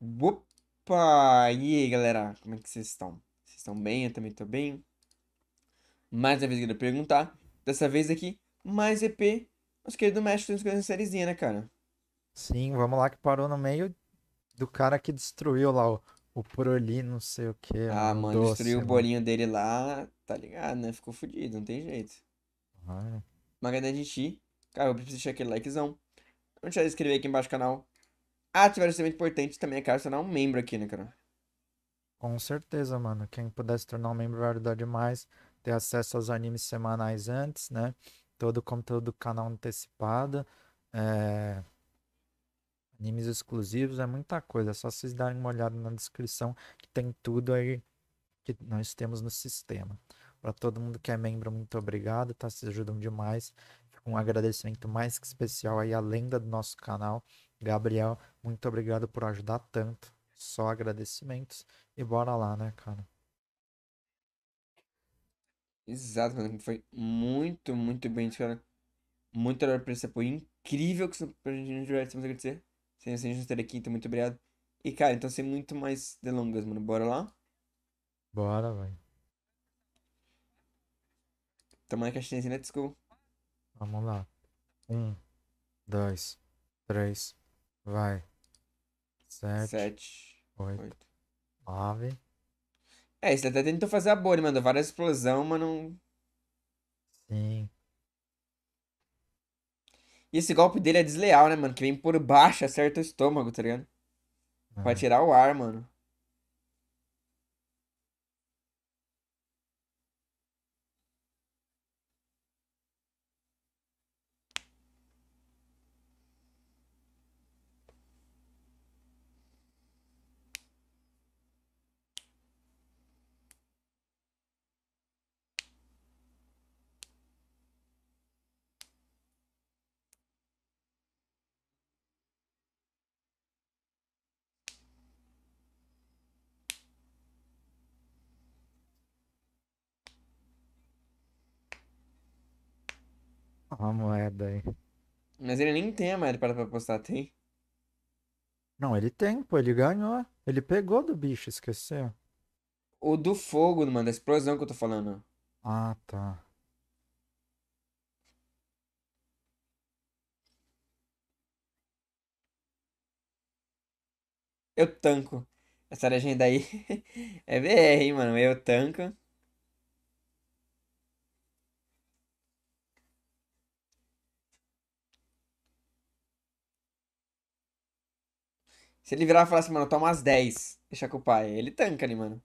Opa! E aí, galera? Como é que vocês estão? Vocês estão bem? Eu também tô bem. Mais uma vez eu quero perguntar. Dessa vez aqui, mais EP. Nosso querido mestre tem tá uma sériezinha, né, cara? Sim, vamos lá que parou no meio do cara que destruiu lá o, o Proli, não sei o que. Ah, mano, doce, destruiu mano. o né? bolinho dele lá, tá ligado, né? Ficou fudido, não tem jeito. uma grande de Ti. Cara, eu preciso deixar aquele likezão. Não deixa de inscrever aqui embaixo do canal atividade extremamente importante também é, cara, se tornar um membro aqui, né, cara? Com certeza, mano. Quem pudesse tornar um membro vai ajudar demais. Ter acesso aos animes semanais antes, né? Todo o conteúdo do canal antecipado. É... Animes exclusivos, é muita coisa. É só vocês darem uma olhada na descrição que tem tudo aí que nós temos no sistema. Para todo mundo que é membro, muito obrigado, tá? Vocês ajudam demais. um agradecimento mais que especial aí à lenda do nosso canal, Gabriel, muito obrigado por ajudar tanto. Só agradecimentos. E bora lá, né, cara? Exato, Foi muito, muito bem, cara. Muito obrigado por esse apoio incrível que a gente não tivesse a agradecer. Sem a gente não estaria aqui, então muito obrigado. E, cara, então sem muito mais delongas, mano. Bora lá? Bora, vai. Toma na caixinha, let's go. Vamos lá. Um, dois, três, Vai. 7, 8, 9. É, você até tentou fazer a boa, ele mandou várias explosões, mas não. Sim. E esse golpe dele é desleal, né, mano? Que vem por baixo, acerta o estômago, tá ligado? vai Pra é. tirar o ar, mano. Uma moeda aí. Mas ele nem tem a moeda para apostar, tem? Não, ele tem, pô, ele ganhou. Ele pegou do bicho, esqueceu. O do fogo, mano, da explosão que eu tô falando. Ah, tá. Eu tanco. Essa legenda aí é BR, hein, mano. Eu tanco. Se ele virar e falar assim, mano, toma umas 10, deixa com o pai. Ele tanca ali, mano.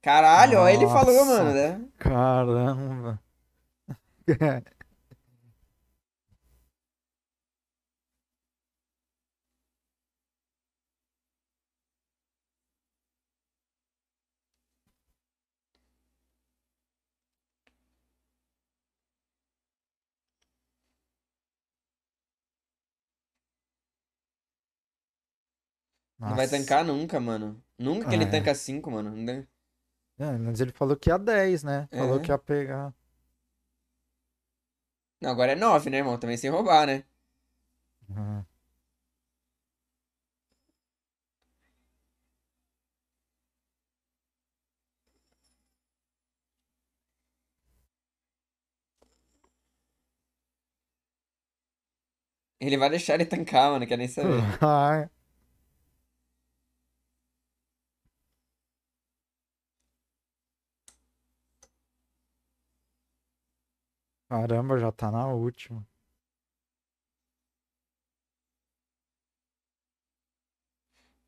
Caralho, Nossa, ó, ele falou, mano, né? Caramba. Nossa. Não vai tancar nunca, mano. Nunca que ah, ele é. tanca 5, mano. Não... É, mas ele falou que ia 10, né? É. Falou que ia pegar. Não, agora é 9, né, irmão? Também sem roubar, né? Uhum. Ele vai deixar ele tancar, mano, quer nem saber. Caramba, já tá na última.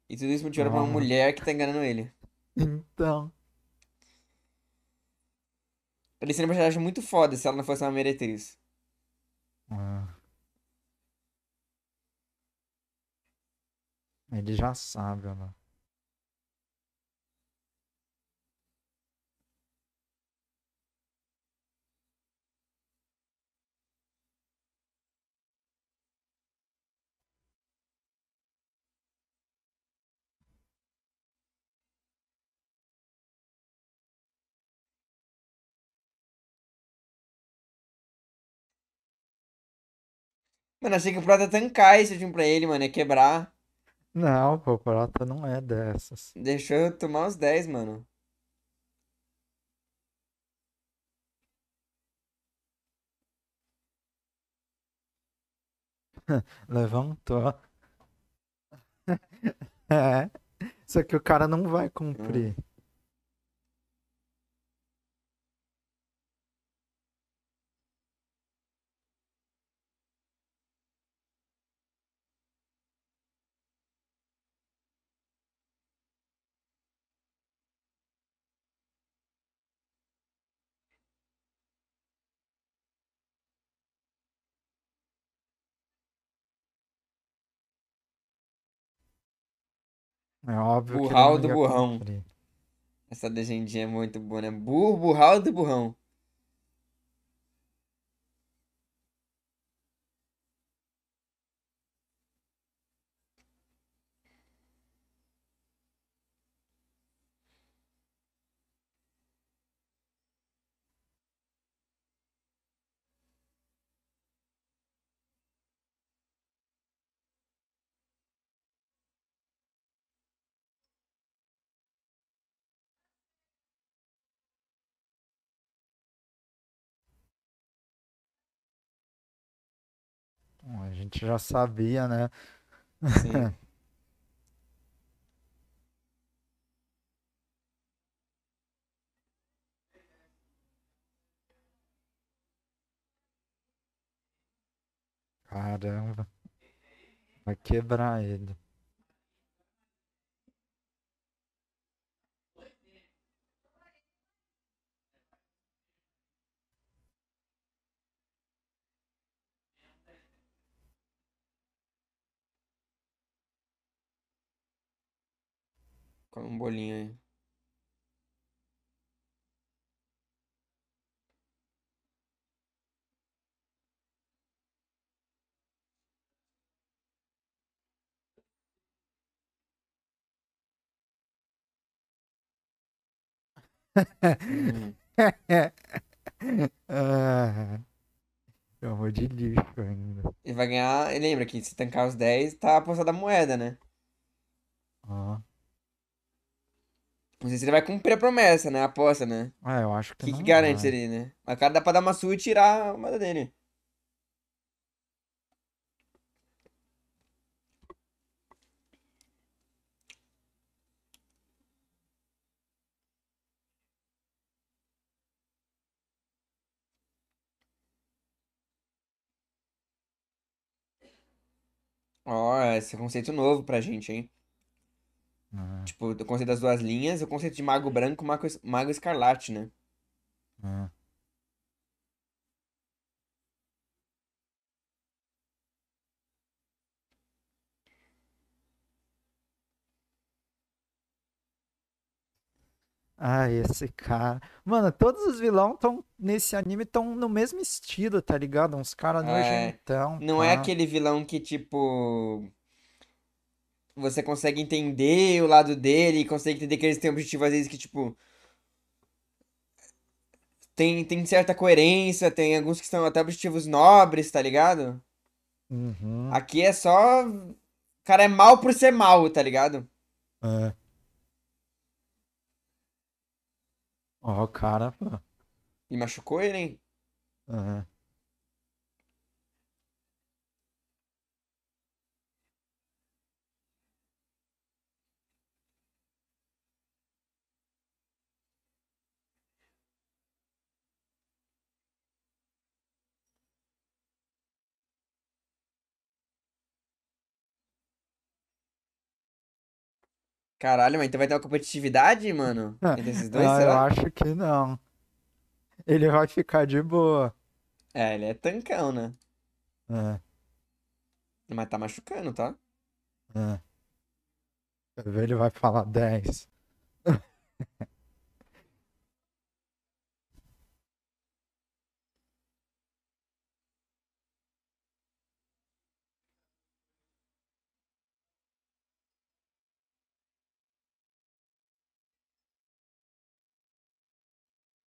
E tudo isso motivado ah. por uma mulher que tá enganando ele. Então. Parecendo uma personagem muito foda se ela não fosse uma meretriz. Ah. Ele já sabe, né? Mano, achei que o Prota ia tancar esse time pra ele, mano. é quebrar. Não, pô, o Prota não é dessas. Deixou eu tomar os 10, mano. Levantou. é. Só que o cara não vai cumprir. Hum. É óbvio Burral que do Burrão. Essa legendinha é muito boa, né? Burro, Burral do Burrão. gente já sabia, né? Sim. Caramba. Vai quebrar ele. Come um bolinho aí. eu chamou é de lixo ainda. Ele vai ganhar. Lembra que se tancar os 10, tá a da moeda, né? Ah. Não sei se ele vai cumprir a promessa, né? A aposta, né? Ah, eu acho que. O que, que garante ele, né? Mas cara dá pra dar uma sua e tirar a armada dele. Ó, oh, esse é um conceito novo pra gente, hein? Tipo, o conceito das duas linhas, o conceito de mago branco, e mago escarlate, né? Ah. Ah, esse cara. Mano, todos os vilões tão nesse anime estão no mesmo estilo, tá ligado? Uns caras é... nojentão. Não é aquele vilão que, tipo você consegue entender o lado dele e consegue entender que eles têm um objetivo às vezes que, tipo. Tem, tem certa coerência, tem alguns que são até objetivos nobres, tá ligado? Uhum. Aqui é só. O cara é mal por ser mal, tá ligado? É. Ó, oh, cara, pô. E machucou ele, hein? Uhum. Caralho, mas então vai ter uma competitividade, mano? É, Entre esses dois, não, eu acho que não. Ele vai ficar de boa. É, ele é tancão, né? É. Mas tá machucando, tá? É. Quer ver, ele vai falar 10.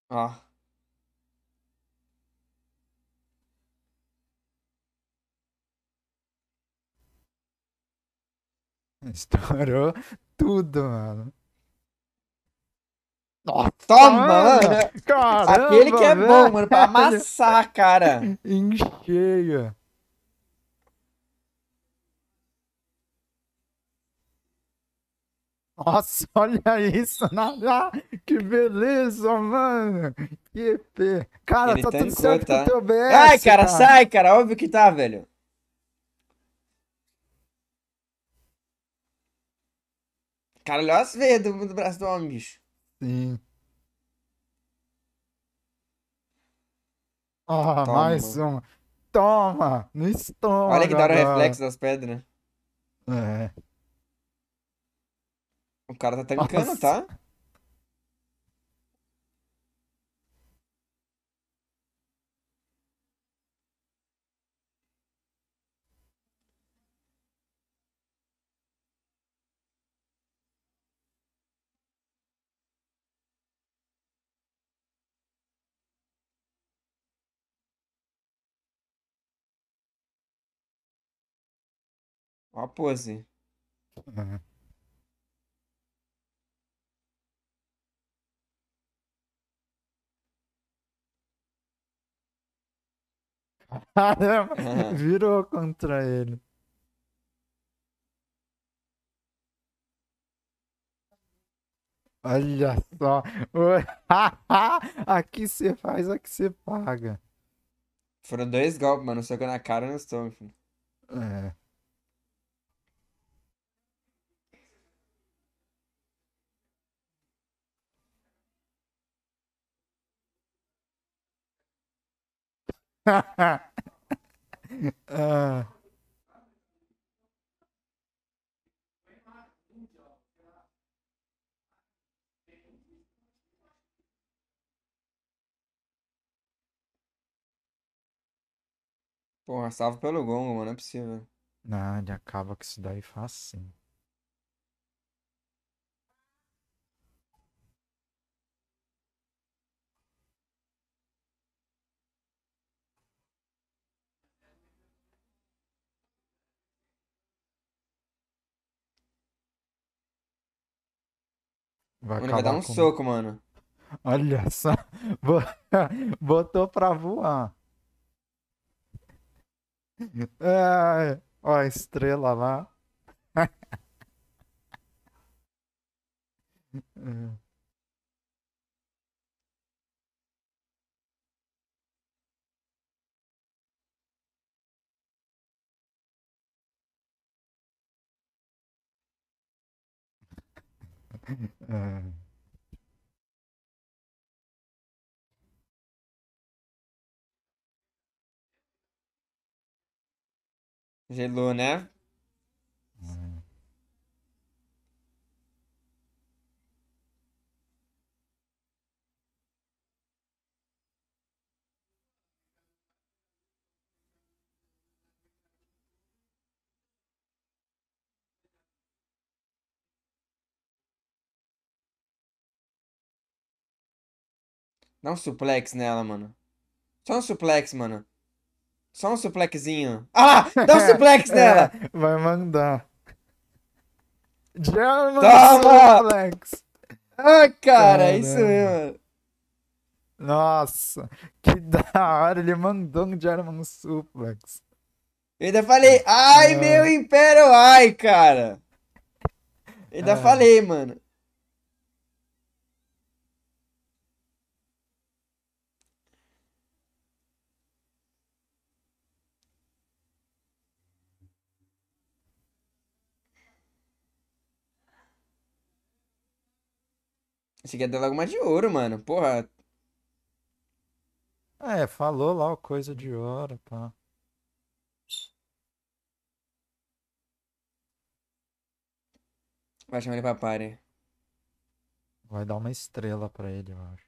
Ó. Estourou tudo, mano. Nossa, Toma, mano! Caramba, Aquele que é velho. bom, mano, pra amassar, cara. Em cheio. Nossa, olha isso. nada. na, que beleza, mano. Que pe... Cara, Ele tá, tá tudo certo tá? com o teu BS. Ai, cara, sai, cara. Óbvio que tá, velho. Cara, olha as veias do, do braço do homem, bicho. Sim. Ah, mais uma. Toma! No estômago. Olha que da hora o reflexo das pedras. Né? É. O cara tá tancando, Nossa. tá? pose. Caramba, virou contra ele. Olha só. aqui você faz, aqui você paga. Foram dois golpes, mano. que na cara e no estômago. É. ah. Porra, salvo pelo gongo, mano, não é possível. Nada acaba com isso daí facinho. Vai, vai dar um com... soco, mano. Olha só. Botou pra voar. É, ó, a estrela lá. é. à. Gelou, né? Dá um suplex nela, mano. Só um suplex, mano. Só um suplexinho. Ah! Dá um suplex é, nela! É, vai mandar. German Toma! suplex. Ah, cara, é isso mesmo. Nossa, que da hora. Ele mandou um German suplex. Eu ainda falei, ai, é. meu Império, ai, cara. Eu ainda é. falei, mano. Pensei que é ia dar alguma de ouro, mano. Porra. Ah, é, falou lá o coisa de ouro, pá. Vai chamar ele pra party. Vai dar uma estrela pra ele, eu acho.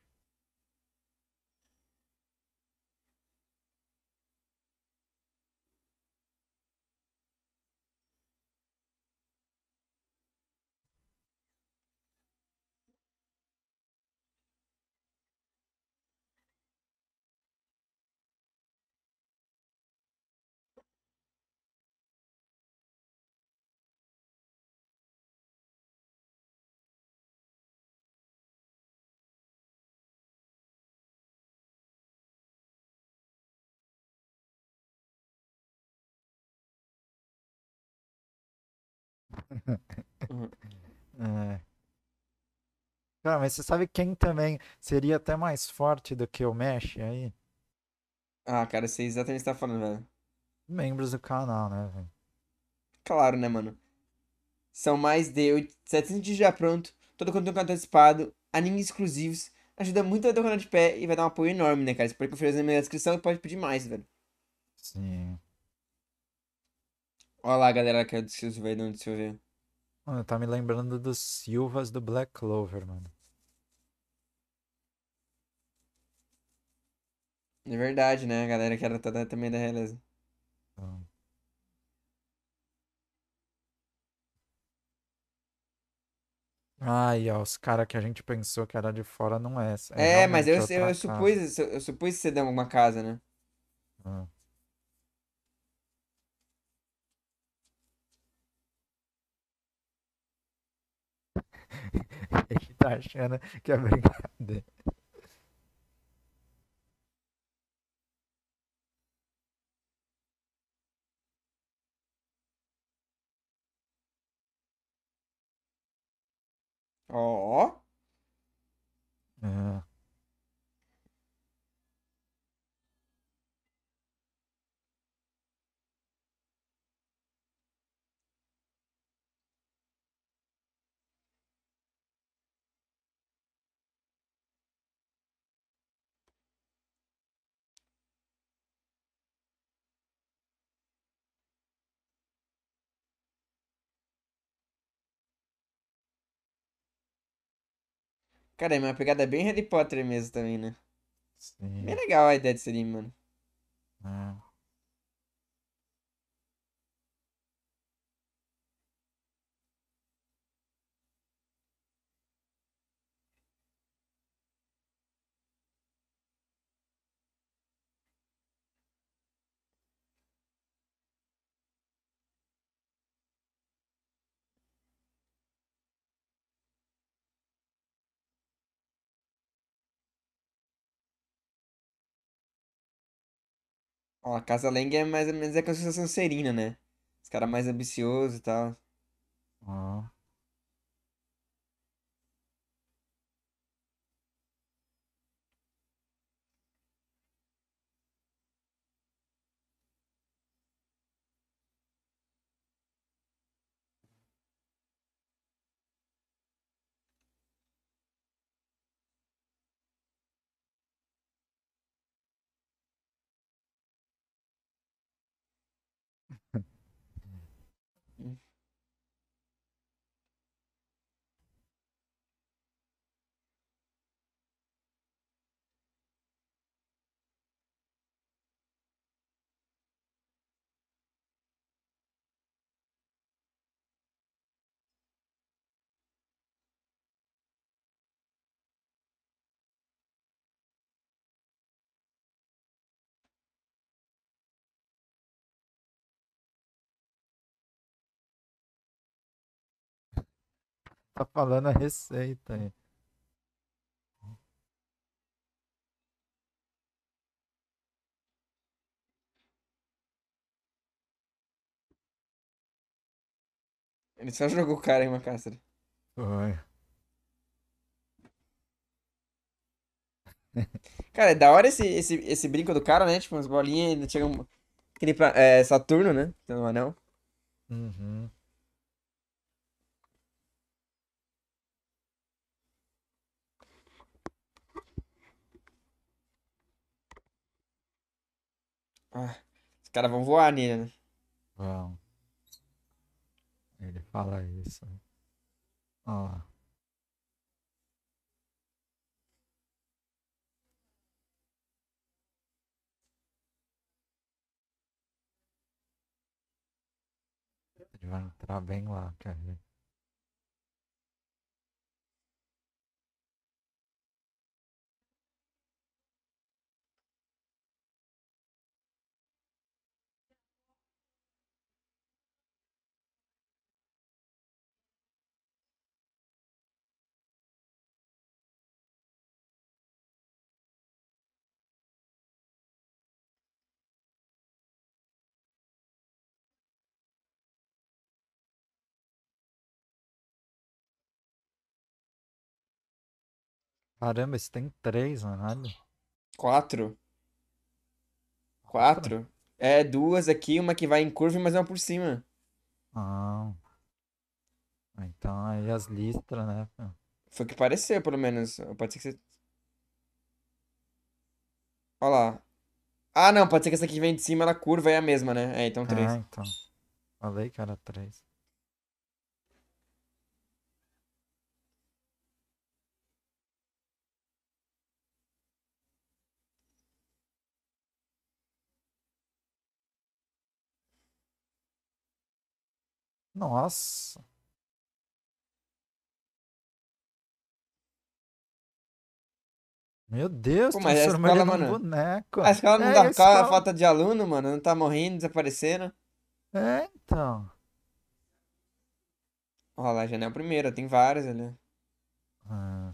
é. Cara, mas você sabe quem também seria até mais forte do que o Mesh aí? Ah, cara, sei exatamente o que você tá falando, velho. Membros do canal, né, velho? Claro, né, mano? São mais de 700 dias já pronto, todo conteúdo canto antecipado, animes exclusivos. Ajuda muito a ter o canal de pé e vai dar um apoio enorme, né, cara? Você pode conferir na descrição e pode pedir mais, velho. Sim. Olha lá, galera, que é o Silvio, velho, onde você vê Mano, ah, tá me lembrando dos Silvas do Black Clover, mano. De é verdade, né? A galera que era também da realeza. Ah. Ai, ó, os caras que a gente pensou que era de fora não é. É, é mas eu, eu, eu supus, eu supus que você deu uma casa, né? Ah. Ele tá achando que é brincadeira. Ó. Oh. Ah. Cara, é uma pegada bem Harry Potter mesmo também, né? Sim. Bem legal a ideia disso ali, mano. Ah. Ó, a Casa Lenga é mais ou menos é a Casa Serina, né? Os caras mais ambiciosos e tal. Ah. tá falando a receita aí. Ele só jogou o cara em uma Foi. Cara, é da hora esse, esse, esse brinco do cara, né? Tipo, umas bolinhas, ele chega. Um... Aquele, é, Saturno, né? Tem um anel. Uhum. Ah, os caras vão voar nele, né? Vão. Ele fala isso. Ó. Ele vai entrar bem lá, quer ver? Caramba, esse tem três, mano. É Quatro. Quatro? É, duas aqui, uma que vai em curva e mais uma por cima. Ah. Então aí as listras, né? Foi o que pareceu, pelo menos. Pode ser que você. Olha lá. Ah, não, pode ser que essa aqui vem de cima, ela curva, é a mesma, né? É, então é, três. Ah, então. Falei que era três. Nossa. Meu Deus, Pô, mas a escola, mano, boneco. A escola não é, dá a escola... falta de aluno, mano. Não tá morrendo, desaparecendo. É, então. Olha lá, a janela é primeira, tem várias ali. Ah.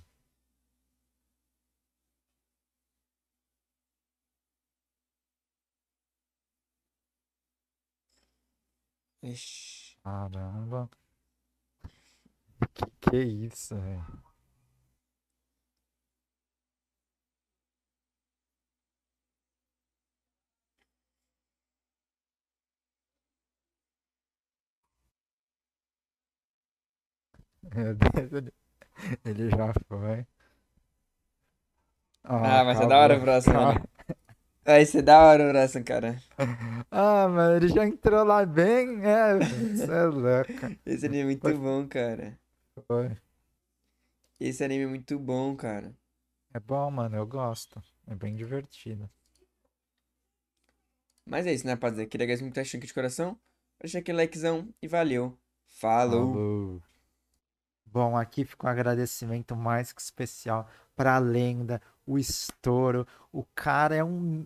Ixi. Caramba. Que que é isso, velho? Meu Deus, ele já foi. Ah, Ah, mas é da hora o próximo, né? Vai ser é da hora o Horácio, cara. ah, mano ele já entrou lá bem, é. Né, isso é louco. Esse anime é muito Foi. bom, cara. Foi. Esse anime é muito bom, cara. É bom, mano, eu gosto. É bem divertido. Mas é isso, né, rapaziada? Queria agradecer muito a de coração. Deixa aquele likezão e valeu. Falou. Falou. Bom, aqui fica um agradecimento mais que especial para a lenda, o estouro. O cara é um